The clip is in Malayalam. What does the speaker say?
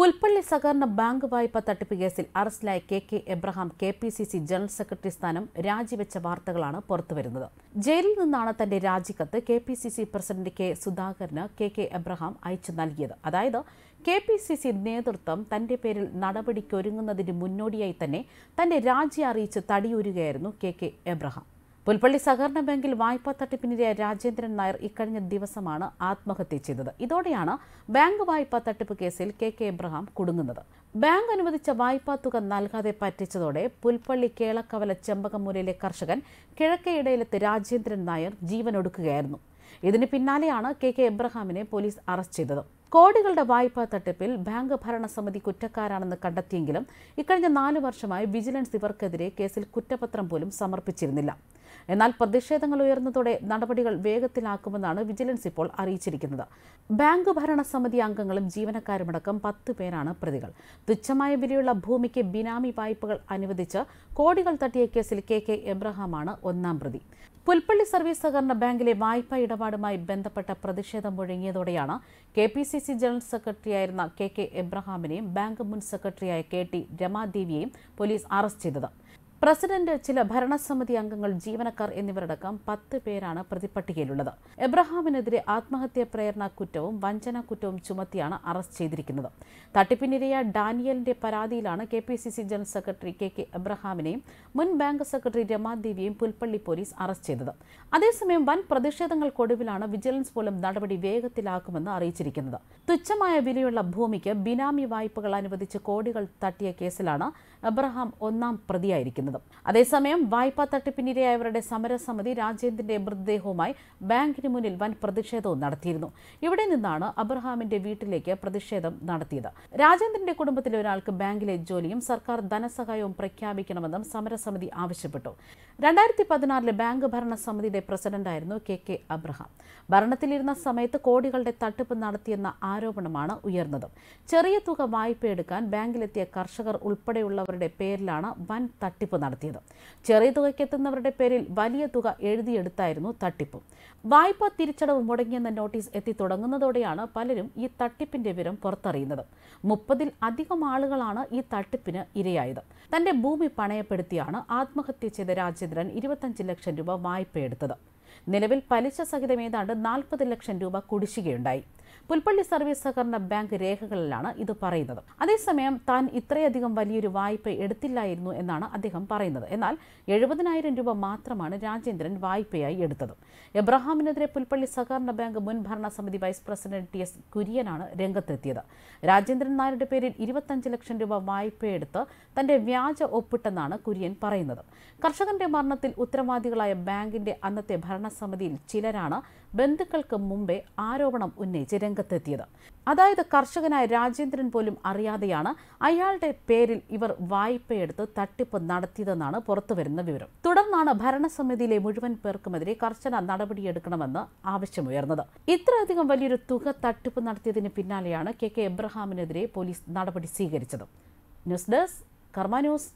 പുൽപ്പള്ളി സഹകരണ ബാങ്ക് വായ്പ തട്ടിപ്പ് കേസിൽ അറസ്റ്റിലായ K K Abraham K P C C general secretary സ്ഥാനം രാജിവെച്ച വാർത്തകളാണ് പുറത്തുവരുന്നത് ജയിലിൽ നിന്നാണ് തന്റെ രാജിക്കത്ത് K P C C president K സുധാകരന് കെ കെ എബ്രഹാം അയച്ചു നൽകിയത് അതായത് കെ പി സി സി നേതൃത്വം തന്റെ പേരിൽ നടപടിക്കൊരുങ്ങുന്നതിന് മുന്നോടിയായി തന്നെ തന്റെ രാജി അറിയിച്ച് തടിയൂരുകയായിരുന്നു കെ കെ എബ്രഹാം പുൽപ്പള്ളി സഹകരണ ബാങ്കിൽ വായ്പാ തട്ടിപ്പിനിരയായ രാജേന്ദ്രൻ നായർ ഇക്കഴിഞ്ഞ ദിവസമാണ് ആത്മഹത്യ ചെയ്തത് ഇതോടെയാണ് ബാങ്ക് വായ്പാ തട്ടിപ്പ് കേസിൽ കെ കെ എബ്രഹാം കുടുങ്ങുന്നത് ബാങ്ക് അനുവദിച്ച വായ്പാ തുക നൽകാതെ പറ്റിച്ചതോടെ പുൽപ്പള്ളി കേളക്കവല ചെമ്പകമൂലയിലെ കർഷകൻ കിഴക്കേ ഇടയിലെത്തി രാജേന്ദ്രൻ നായർ ജീവനൊടുക്കുകയായിരുന്നു ഇതിന് പിന്നാലെയാണ് കെ കെ എബ്രഹാമിനെ പോലീസ് അറസ്റ്റ് ചെയ്തത് കോടികളുടെ വായ്പാ തട്ടിപ്പിൽ ബാങ്ക് ഭരണസമിതി കുറ്റക്കാരാണെന്ന് കണ്ടെത്തിയെങ്കിലും ഇക്കഴിഞ്ഞ നാല് വർഷമായി വിജിലൻസ് ഇവർക്കെതിരെ കേസിൽ കുറ്റപത്രം പോലും സമർപ്പിച്ചിരുന്നില്ല എന്നാൽ പ്രതിഷേധങ്ങൾ ഉയർന്നതോടെ നടപടികൾ വേഗത്തിലാക്കുമെന്നാണ് വിജിലൻസ് ഇപ്പോൾ അറിയിച്ചിരിക്കുന്നത് ബാങ്ക് ഭരണസമിതി അംഗങ്ങളും ജീവനക്കാരുമടക്കം പത്ത് പേരാണ് പ്രതികൾ തുച്ഛമായ വിലയുള്ള ഭൂമിക്ക് ബിനാമി വായ്പകൾ അനുവദിച്ച് കോടികൾ തട്ടിയ കേസിൽ കെ കെ എബ്രഹാമാണ് ഒന്നാം പ്രതി പുൽപ്പള്ളി സർവീസ് സഹകരണ ബാങ്കിലെ വായ്പാ ഇടപാടുമായി ബന്ധപ്പെട്ട പ്രതിഷേധം ഒഴുങ്ങിയതോടെയാണ് K P C C general സെക്രട്ടറിയായിരുന്ന കെ കെ എബ്രഹാമിനെയും ബാങ്ക് മുൻ സെക്രട്ടറിയായ കെ ടി രമാദേവിയെയും പോലീസ് അറസ്റ്റ് ചെയ്തത് പ്രസിഡന്റ് ചില ഭരണസമിതി അംഗങ്ങൾ ജീവനക്കാർ എന്നിവരടക്കം പത്ത് പേരാണ് പ്രതിപട്ടികയിലുള്ളത് എബ്രഹാമിനെതിരെ ആത്മഹത്യാ പ്രേരണ കുറ്റവും വഞ്ചന കുറ്റവും ചുമത്തിയാണ് അറസ്റ്റ് ചെയ്തിരിക്കുന്നത് തട്ടിപ്പിനിരയ ഡാനിയലിന്റെ പരാതിയിലാണ് K P C C general secretary K K എബ്രഹാമിനെയും മുൻ ബാങ്ക് സെക്രട്ടറി രമാദേവിയെയും പുൽപ്പള്ളി പോലീസ് അറസ്റ്റ് ചെയ്തത് അതേസമയം വൻ പ്രതിഷേധങ്ങൾക്കൊടുവിലാണ് വിജിലൻസ് പോലും നടപടി വേഗത്തിലാക്കുമെന്ന് അറിയിച്ചിരിക്കുന്നത് തുച്ഛമായ വിലയുള്ള ഭൂമിക്ക് ബിനാമി വായ്പകൾ അനുവദിച്ച് കോടികൾ തട്ടിയ കേസിലാണ് എബ്രഹാം ഒന്നാം പ്രതിയായിരിക്കുന്നത് വരുന്നത് അതേസമയം വായ്പാ തട്ടിപ്പിനിരയായവരുടെ സമരസമിതി രാജേന്ദ്രന്റെ മൃതദേഹവുമായി ബാങ്കിന് മുന്നിൽ വൻ പ്രതിഷേധവും നടത്തിയിരുന്നു ഇവിടെ നിന്നാണ് അബ്രഹാമിന്റെ വീട്ടിലേക്ക് പ്രതിഷേധം നടത്തിയത് രാജേന്ദ്രന്റെ കുടുംബത്തിലെ ഒരാൾക്ക് ബാങ്കിലെ ജോലിയും സർക്കാർ ധനസഹായവും പ്രഖ്യാപിക്കണമെന്നും സമരസമിതി ആവശ്യപ്പെട്ടു രണ്ടായിരത്തി പതിനാറിലെ ബാങ്ക് ഭരണ സമിതിയുടെ പ്രസിഡന്റായിരുന്നു കെ കെ അബ്രഹാം ഭരണത്തിലിരുന്ന സമയത്ത് കോടികളുടെ തട്ടിപ്പ് നടത്തിയെന്ന ആരോപണമാണ് ഉയർന്നത് ചെറിയ തുക വായ്പയെടുക്കാൻ ബാങ്കിലെത്തിയ കർഷകർ ഉൾപ്പെടെയുള്ളവരുടെ പേരിലാണ് വൻ തട്ടിപ്പ് നടത്തിയത് ചെറിയ തുകയ്ക്കെത്തുന്നവരുടെ പേരിൽ വലിയ തുക എഴുതിയെടുത്തായിരുന്നു തട്ടിപ്പ് വായ്പ തിരിച്ചടവ് മുടങ്ങിയെന്ന നോട്ടീസ് എത്തി തുടങ്ങുന്നതോടെയാണ് പലരും ഈ തട്ടിപ്പിന്റെ വിവരം പുറത്തറിയുന്നത് മുപ്പതിൽ അധികം ആളുകളാണ് ഈ തട്ടിപ്പിന് ഇരയായത് തന്റെ ഭൂമി പണയപ്പെടുത്തിയാണ് ആത്മഹത്യ ചെയ്ത രാജേന്ദ്രൻ ഇരുപത്തഞ്ച് ലക്ഷം രൂപ വായ്പയെടുത്തത് നിലവിൽ പലിശ സഹിതം ഏതാണ്ട് നാൽപ്പത് ലക്ഷം രൂപ കുടിശ്ശികയുണ്ടായി പുൽപ്പള്ളി സർവീസ് സഹകരണ ബാങ്ക് രേഖകളിലാണ് ഇത് പറയുന്നത് അതേസമയം താൻ ഇത്രയധികം വലിയൊരു വായ്പ എടുത്തില്ലായിരുന്നു എന്നാണ് അദ്ദേഹം പറയുന്നത് എന്നാൽ എഴുപതിനായിരം രൂപ മാത്രമാണ് രാജേന്ദ്രൻ വായ്പയായി എടുത്തത് എബ്രഹാമിനെതിരെ പുൽപ്പള്ളി സഹകരണ ബാങ്ക് മുൻ ഭരണസമിതി വൈസ് പ്രസിഡന്റ് ടി എസ് കുര്യനാണ് രംഗത്തെത്തിയത് രാജേന്ദ്രൻ നായരുടെ പേരിൽ ഇരുപത്തഞ്ച് ലക്ഷം രൂപ വായ്പയെടുത്ത് തന്റെ വ്യാജ ഒപ്പിട്ടെന്നാണ് കുര്യൻ പറയുന്നത് കർഷകന്റെ മരണത്തിൽ ഉത്തരവാദികളായ ബാങ്കിന്റെ അന്നത്തെ ഭരണസമിതിയിൽ ചിലരാണ് ബന്ധുക്കൾക്ക് മുമ്പേ ആരോപണം ഉന്നയിച്ച് രംഗത്ത് രംഗത്തെത്തിയത് അതായത് കർഷകനായ രാജേന്ദ്രൻ പോലും അറിയാതെയാണ് അയാളുടെ പേരിൽ ഇവർ വായ്പയെടുത്ത് തട്ടിപ്പ് നടത്തിയതെന്നാണ് പുറത്തുവരുന്ന വിവരം തുടർന്നാണ് ഭരണസമിതിയിലെ മുഴുവൻ പേർക്കുമെതിരെ കർശന നടപടിയെടുക്കണമെന്ന് ആവശ്യമുയർന്നത് ഇത്രയധികം വലിയൊരു തുക തട്ടിപ്പ് നടത്തിയതിന് പിന്നാലെയാണ് കെ കെ എബ്രഹാമിനെതിരെ പോലീസ് നടപടി സ്വീകരിച്ചത് ന്യൂസ് ഡെസ്ക് കർമ്മ ന്യൂസ്